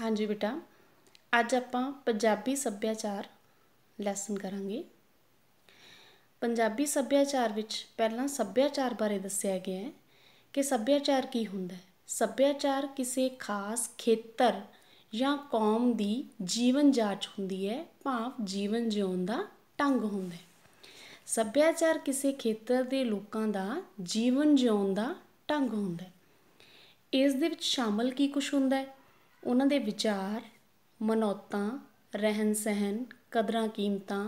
ਹਾਂਜੀ ਬੇਟਾ ਅੱਜ ਆਪਾਂ ਪੰਜਾਬੀ ਸੱਭਿਆਚਾਰ ਲੈਸਨ ਕਰਾਂਗੇ ਪੰਜਾਬੀ ਸੱਭਿਆਚਾਰ ਵਿੱਚ ਪਹਿਲਾਂ ਸੱਭਿਆਚਾਰ ਬਾਰੇ ਦੱਸਿਆ ਗਿਆ ਹੈ ਕਿ ਸੱਭਿਆਚਾਰ ਕੀ ਹੁੰਦਾ ਹੈ ਸੱਭਿਆਚਾਰ ਕਿਸੇ ਖਾਸ ਖੇਤਰ ਜਾਂ ਕੌਮ ਦੀ ਜੀਵਨ ਜਾਚ ਹੁੰਦੀ ਹੈ ਭਾਵ ਜੀਵਨ ਜਿਉਣ ਦਾ ਢੰਗ ਹੁੰਦਾ ਹੈ ਸੱਭਿਆਚਾਰ ਕਿਸੇ ਖੇਤਰ ਦੇ ਲੋਕਾਂ ਦਾ ਜੀਵਨ ਜਿਉਣ ਦਾ ਢੰਗ ਹੁੰਦਾ ਹੈ ਇਸ ਦੇ ਵਿੱਚ ਸ਼ਾਮਲ ਕੀ ਕੁਝ ਹੁੰਦਾ ਹੈ ਉਹਨਾਂ ਦੇ ਵਿਚਾਰ ਮਨੋਤਾ ਰਹਿਣ ਸਹਿਣ ਕਦਰਾਂ ਕੀਮਤਾਂ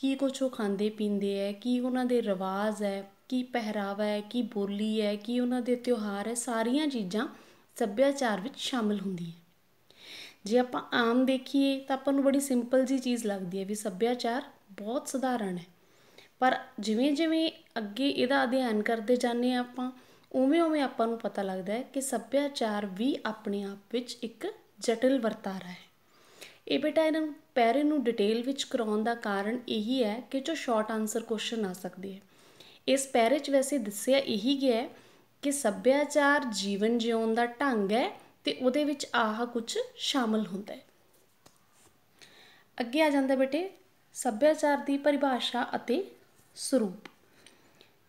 ਕੀ ਕੁਛ ਉਹ ਖਾਂਦੇ ਪੀਂਦੇ ਐ ਕੀ ਉਹਨਾਂ ਦੇ ਰਿਵਾਜ਼ ਐ ਕੀ ਪਹਿਰਾਵਾ ਐ ਕੀ ਬੋਲੀ ਐ ਕੀ ਉਹਨਾਂ ਦੇ ਤਿਉਹਾਰ ਐ ਸਾਰੀਆਂ ਚੀਜ਼ਾਂ ਸੱਭਿਆਚਾਰ ਵਿੱਚ ਸ਼ਾਮਲ ਹੁੰਦੀਆਂ ਜੇ ਆਪਾਂ ਆਮ ਦੇਖੀਏ ਤਾਂ ਆਪਾਂ ਨੂੰ ਬੜੀ ਸਿੰਪਲ ਜੀ ਚੀਜ਼ ਲੱਗਦੀ ਐ ਵੀ ਸੱਭਿਆਚਾਰ ਬਹੁਤ ਸਧਾਰਨ ਐ ਪਰ ਜਿਵੇਂ ਜਿਵੇਂ ਅੱਗੇ ਇਹਦਾ ਅਧਿਐਨ ਕਰਦੇ ਜਾਂਦੇ ਆਪਾਂ ਉਵੇਂ ਉਵੇਂ ਆਪਾਂ ਨੂੰ ਪਤਾ ਲੱਗਦਾ ਹੈ ਕਿ ਸੱਭਿਆਚਾਰ ਵੀ ਆਪਣੇ ਆਪ ਵਿੱਚ ਇੱਕ ਜਟਿਲ ਵਰਤਾਰਾ ਹੈ ਇਹ ਬੇਟਾ ਇਹਨਾਂ ਪੈਰੇ ਨੂੰ ਡਿਟੇਲ ਵਿੱਚ ਕਰਾਉਣ ਦਾ ਕਾਰਨ ਇਹੀ ਹੈ ਕਿ ਜੋ ਸ਼ਾਰਟ ਆਨਸਰ ਕੁਐਸਚਨ ਆ ਸਕਦੇ ਹੈ ਇਸ ਪੈਰੇ 'ਚ ਵੈਸੇ ਦੱਸਿਆ ਇਹੀ ਗਿਆ ਹੈ ਕਿ ਸੱਭਿਆਚਾਰ ਜੀਵਨ ਜਿਉਣ ਦਾ ਢੰਗ ਹੈ ਤੇ ਉਹਦੇ ਵਿੱਚ ਆਹ ਕੁਝ ਸ਼ਾਮਲ ਹੁੰਦਾ ਹੈ ਅੱਗੇ ਆ ਜਾਂਦਾ ਬੇਟੇ ਸੱਭਿਆਚਾਰ ਦੀ ਪਰਿਭਾਸ਼ਾ ਅਤੇ ਸਰੂਪ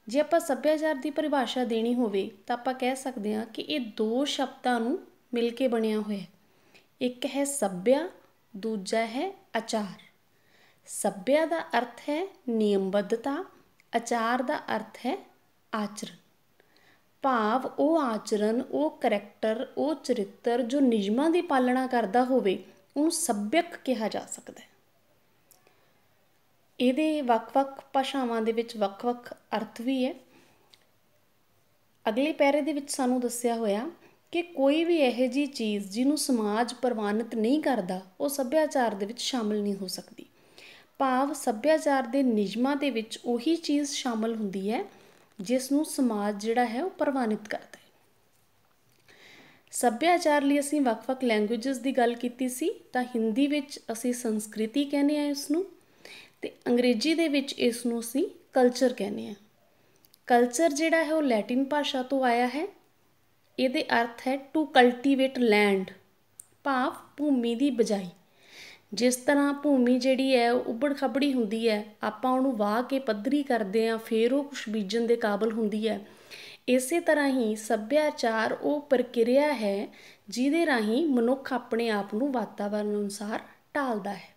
ਜੇ ਆਪਾਂ ਸੱਭਿਆਚਾਰ ਦੀ ਪਰਿਭਾਸ਼ਾ ਦੇਣੀ ਹੋਵੇ ਤਾਂ ਆਪਾਂ ਕਹਿ ਸਕਦੇ ਹਾਂ ਕਿ ਇਹ ਦੋ ਸ਼ਬਦਾਂ ਨੂੰ ਮਿਲ ਕੇ ਬਣਿਆ ਹੋਇਆ ਹੈ ਇੱਕ ਹੈ ਸੱਭਿਆ ਦੂਜਾ ਹੈ ਆਚਾਰ ਸੱਭਿਆ ਦਾ ਅਰਥ ਹੈ ਨਿਯਮਬੱਧਤਾ ਆਚਾਰ ਦਾ ਅਰਥ ਹੈ ਆਚਰਣ ਭਾਵ ਉਹ ਆਚਰਣ ਉਹ ਕੈਰੈਕਟਰ ਉਹ ਚਰਿੱਤਰ ਜੋ ਨਿਯਮਾਂ ਦੀ ਪਾਲਣਾ ਕਰਦਾ ਹੋਵੇ ਉਹਨੂੰ ਸੱਭਿਅਕ ਕਿਹਾ ਜਾ ਸਕਦਾ ਹੈ ਇਹਦੇ ਵੱਖ-ਵੱਖ ਭਾਸ਼ਾਵਾਂ ਦੇ ਵਿੱਚ ਵੱਖ-ਵੱਖ ਅਰਥ ਵੀ ਹੈ ਅਗਲੇ ਪੈਰੇ ਦੇ ਵਿੱਚ ਸਾਨੂੰ ਦੱਸਿਆ ਹੋਇਆ ਕਿ ਕੋਈ ਵੀ ਇਹੋ ਜੀ ਚੀਜ਼ ਜਿਹਨੂੰ ਸਮਾਜ ਪ੍ਰਵਾਨਿਤ ਨਹੀਂ ਕਰਦਾ ਉਹ ਸੱਭਿਆਚਾਰ ਦੇ ਵਿੱਚ ਸ਼ਾਮਲ ਨਹੀਂ ਹੋ ਸਕਦੀ ਭਾਵ ਸੱਭਿਆਚਾਰ ਦੇ ਨਿਯਮਾਂ ਦੇ ਵਿੱਚ ਉਹੀ ਚੀਜ਼ ਸ਼ਾਮਲ ਹੁੰਦੀ ਹੈ ਜਿਸ ਨੂੰ ਸਮਾਜ ਜਿਹੜਾ ਹੈ ਉਹ ਪ੍ਰਵਾਨਿਤ ਕਰਦਾ ਹੈ ਸੱਭਿਆਚਾਰ ਲਈ ਅਸੀਂ ਵੱਖ-ਵੱਖ ਲੈਂਗੁਏਜਸ ਦੀ ਗੱਲ ਕੀਤੀ ਸੀ ਤਾਂ ਹਿੰਦੀ ਵਿੱਚ ਅਸੀਂ ਸੰਸਕ੍ਰਿਤੀ ਕਹਿੰਦੇ ਆ ਇਸ ਨੂੰ ਤੇ ਅੰਗਰੇਜ਼ੀ ਦੇ ਵਿੱਚ ਇਸ ਨੂੰ ਅਸੀਂ ਕਲਚਰ ਕਹਿੰਦੇ ਆ ਕਲਚਰ ਜਿਹੜਾ ਹੈ ਉਹ ਲੈਟਿਨ ਭਾਸ਼ਾ ਤੋਂ ਆਇਆ ਹੈ ਇਹਦੇ ਅਰਥ ਹੈ ਟੂ ਕਲਟੀਵੇਟ ਲੈਂਡ ਭਾਵ ਭੂਮੀ ਦੀ ਬਜਾਈ ਜਿਸ ਤਰ੍ਹਾਂ ਭੂਮੀ ਜਿਹੜੀ ਹੈ ਉਹ ਉਬੜ ਖਬੜੀ ਹੁੰਦੀ ਹੈ ਆਪਾਂ ਉਹਨੂੰ ਵਾਹ ਕੇ ਪੱਧਰੀ ਕਰਦੇ ਆ ਫੇਰ ਉਹ ਕੁਝ ਬੀਜਣ ਦੇ ਕਾਬਲ ਹੁੰਦੀ ਹੈ ਇਸੇ ਤਰ੍ਹਾਂ ਹੀ ਸੱਭਿਆਚਾਰ ਉਹ ਪ੍ਰਕਿਰਿਆ ਹੈ ਜਿਹਦੇ ਰਾਹੀਂ ਮਨੁੱਖ ਆਪਣੇ ਆਪ ਨੂੰ ਵਾਤਾਵਰਣ ਅਨੁਸਾਰ ਢਾਲਦਾ ਹੈ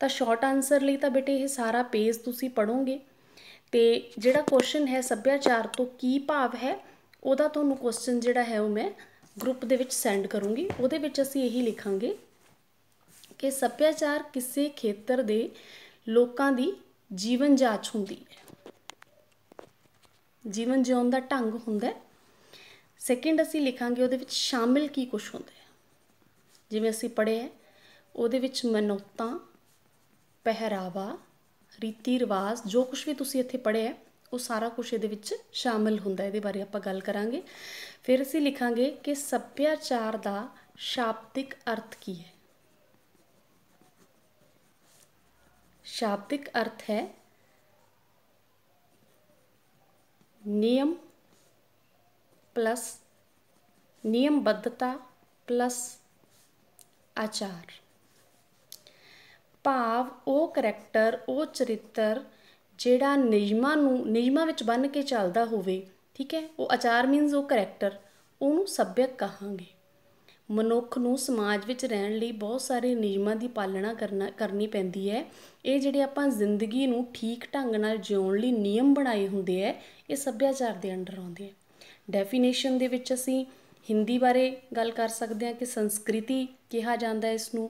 ਤਾਂ ਸ਼ਾਰਟ ਆਨਸਰ ਲਈ ਤਾਂ ਬੇਟੇ ਇਹ ਸਾਰਾ ਪੇਜ ਤੁਸੀਂ ਪੜੋਗੇ ਤੇ ਜਿਹੜਾ ਕੁਐਸਚਨ ਹੈ ਸੱਭਿਆਚਾਰ ਤੋਂ ਕੀ ਭਾਵ ਹੈ ਉਹਦਾ ਤੁਹਾਨੂੰ ਕੁਐਸਚਨ ਜਿਹੜਾ ਹੈ ਉਹ ਮੈਂ ਗਰੁੱਪ ਦੇ ਵਿੱਚ ਸੈਂਡ ਕਰੂੰਗੀ ਉਹਦੇ ਵਿੱਚ ਅਸੀਂ ਇਹੀ ਲਿਖਾਂਗੇ ਕਿ ਸੱਭਿਆਚਾਰ ਕਿਸੇ ਖੇਤਰ ਦੇ ਲੋਕਾਂ ਦੀ ਜੀਵਨ ਜਾਂਚ ਹੁੰਦੀ ਹੈ ਜੀਵਨ ਜਿਉਣ ਦਾ ਢੰਗ ਹੁੰਦਾ ਹੈ ਸੈਕਿੰਡ ਅਸੀਂ ਲਿਖਾਂਗੇ ਉਹਦੇ ਵਿੱਚ ਸ਼ਾਮਿਲ ਕੀ ਕੁਝ ਹੁੰਦਾ ਹੈ ਜਿਵੇਂ ਅਸੀਂ ਪੜ੍ਹਿਆ ਉਹਦੇ ਵਿੱਚ ਮਨੋਤਾਂ ਪਹਿਰਾਵਾ ਰੀਤੀ ਰਿਵਾਜ ਜੋ ਕੁਝ ਵੀ ਤੁਸੀਂ ਇੱਥੇ ਪੜ੍ਹਿਆ ਉਹ ਸਾਰਾ ਕੁਝ ਇਹਦੇ ਵਿੱਚ ਸ਼ਾਮਿਲ ਹੁੰਦਾ ਇਹਦੇ ਬਾਰੇ ਆਪਾਂ ਗੱਲ ਕਰਾਂਗੇ ਫਿਰ ਅਸੀਂ ਲਿਖਾਂਗੇ ਕਿ ਸੱਭਿਆਚਾਰ ਦਾ ਸ਼ਾਬਦਿਕ ਅਰਥ ਕੀ ਹੈ ਸ਼ਾਬਦਿਕ ਅਰਥ ਹੈ ਨਿਯਮ ਪਲੱਸ ਨਿਯਮਬੱਧਤਾ ਪਲੱਸ ਆਚਾਰ ਭਾਵ ਉਹ ਕੈਰੈਕਟਰ ਉਹ ਚਰਿੱਤਰ ਜਿਹੜਾ ਨਿਯਮਾਂ ਨੂੰ ਨਿਯਮਾਂ ਵਿੱਚ ਬੰਨ ਕੇ ਚੱਲਦਾ ਹੋਵੇ ਠੀਕ ਹੈ ਉਹ ਆਚਾਰ ਮੀਨਸ ਉਹ ਕੈਰੈਕਟਰ ਉਹਨੂੰ ਸੱਭਿਅਕ ਕਹਾਂਗੇ ਮਨੁੱਖ ਨੂੰ ਸਮਾਜ ਵਿੱਚ ਰਹਿਣ ਲਈ ਬਹੁਤ ਸਾਰੇ ਨਿਯਮਾਂ ਦੀ ਪਾਲਣਾ ਕਰਨਾ ਕਰਨੀ ਪੈਂਦੀ ਹੈ ਇਹ ਜਿਹੜੇ ਆਪਾਂ ਜ਼ਿੰਦਗੀ ਨੂੰ ਠੀਕ ਢੰਗ ਨਾਲ ਜਿਉਣ ਲਈ ਨਿਯਮ ਬਣਾਏ ਹੁੰਦੇ ਐ ਇਹ ਸੱਭਿਆਚਾਰ ਦੇ ਅੰਡਰ ਆਉਂਦੇ ਐ ਡੈਫੀਨੇਸ਼ਨ ਦੇ ਵਿੱਚ ਅਸੀਂ ਹਿੰਦੀ ਬਾਰੇ ਗੱਲ ਕਰ ਸਕਦੇ ਹਾਂ ਕਿ ਸੰਸਕ੍ਰਿਤੀ ਕਿਹਾ ਜਾਂਦਾ ਇਸ ਨੂੰ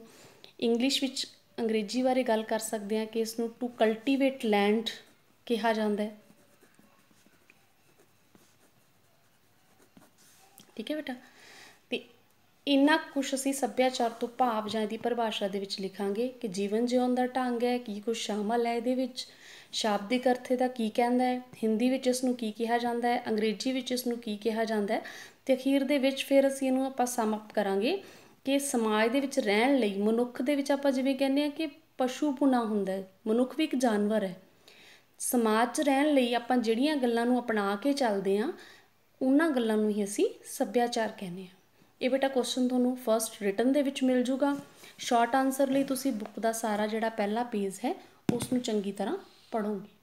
ਇੰਗਲਿਸ਼ ਵਿੱਚ ਅੰਗਰੇਜ਼ੀ ਬਾਰੇ ਗੱਲ ਕਰ ਸਕਦੇ ਹਾਂ ਕਿ ਇਸ ਨੂੰ ਟੂ ਕਲਟੀਵੇਟ ਲੈਂਡ ਕਿਹਾ ਜਾਂਦਾ ਹੈ ਠੀਕ ਹੈ ਬੇਟਾ ਤੇ ਇੰਨਾ ਕੁਝ ਅਸੀਂ ਸੱਭਿਆਚਾਰ ਤੋਂ ਭਾਵ ਜਾਂ ਦੀ ਪਰਿਭਾਸ਼ਾ ਦੇ ਵਿੱਚ ਲਿਖਾਂਗੇ ਕਿ ਜੀਵਨ ਜਿਉਣ ਦਾ ਢੰਗ ਹੈ ਕੀ ਕੁਝ ਸ਼ਾਮਲ ਹੈ ਇਹਦੇ ਵਿੱਚ ਸ਼ਾਬਦਿਕ ਅਰਥੇ ਦਾ ਕੀ ਕਹਿੰਦਾ ਹੈ ਹਿੰਦੀ ਵਿੱਚ ਇਸ ਨੂੰ ਕੀ ਕਿਹਾ ਜਾਂਦਾ ਹੈ ਅੰਗਰੇਜ਼ੀ ਵਿੱਚ ਇਸ ਨੂੰ ਕੀ ਕਿਹਾ ਜਾਂਦਾ ਹੈ ਤੇ ਅਖੀਰ ਦੇ ਵਿੱਚ ਫਿਰ ਅਸੀਂ ਇਹਨੂੰ ਆਪਾਂ ਸਮ ਅਪ ਕਰਾਂਗੇ ਕਿ ਸਮਾਜ ਦੇ ਵਿੱਚ ਰਹਿਣ ਲਈ ਮਨੁੱਖ ਦੇ ਵਿੱਚ ਆਪਾਂ ਜਿਵੇਂ ਕਹਿੰਦੇ ਆ ਕਿ ਪਸ਼ੂ ਪੁਣਾ ਹੁੰਦਾ ਮਨੁੱਖ ਵੀ ਇੱਕ ਜਾਨਵਰ ਹੈ ਸਮਾਜ 'ਚ ਰਹਿਣ ਲਈ ਆਪਾਂ ਜਿਹੜੀਆਂ ਗੱਲਾਂ ਨੂੰ ਅਪਣਾ ਕੇ ਚੱਲਦੇ ਆ ਉਹਨਾਂ ਗੱਲਾਂ ਨੂੰ ਹੀ ਅਸੀਂ ਸੱਭਿਆਚਾਰ ਕਹਿੰਦੇ ਆ ਇਹ ਬੇਟਾ ਕੁਐਸਚਨ ਤੁਹਾਨੂੰ ਫਰਸਟ ਰਿਟਨ ਦੇ ਵਿੱਚ ਮਿਲ ਜੂਗਾ ਸ਼ਾਰਟ ਆਨਸਰ ਲਈ ਤੁਸੀਂ ਬੁੱਕ ਦਾ ਸਾਰਾ ਜਿਹੜਾ ਪਹਿਲਾ ਪੇਜ ਹੈ ਉਸ ਨੂੰ ਚੰਗੀ ਤਰ੍ਹਾਂ ਪੜੋਗੇ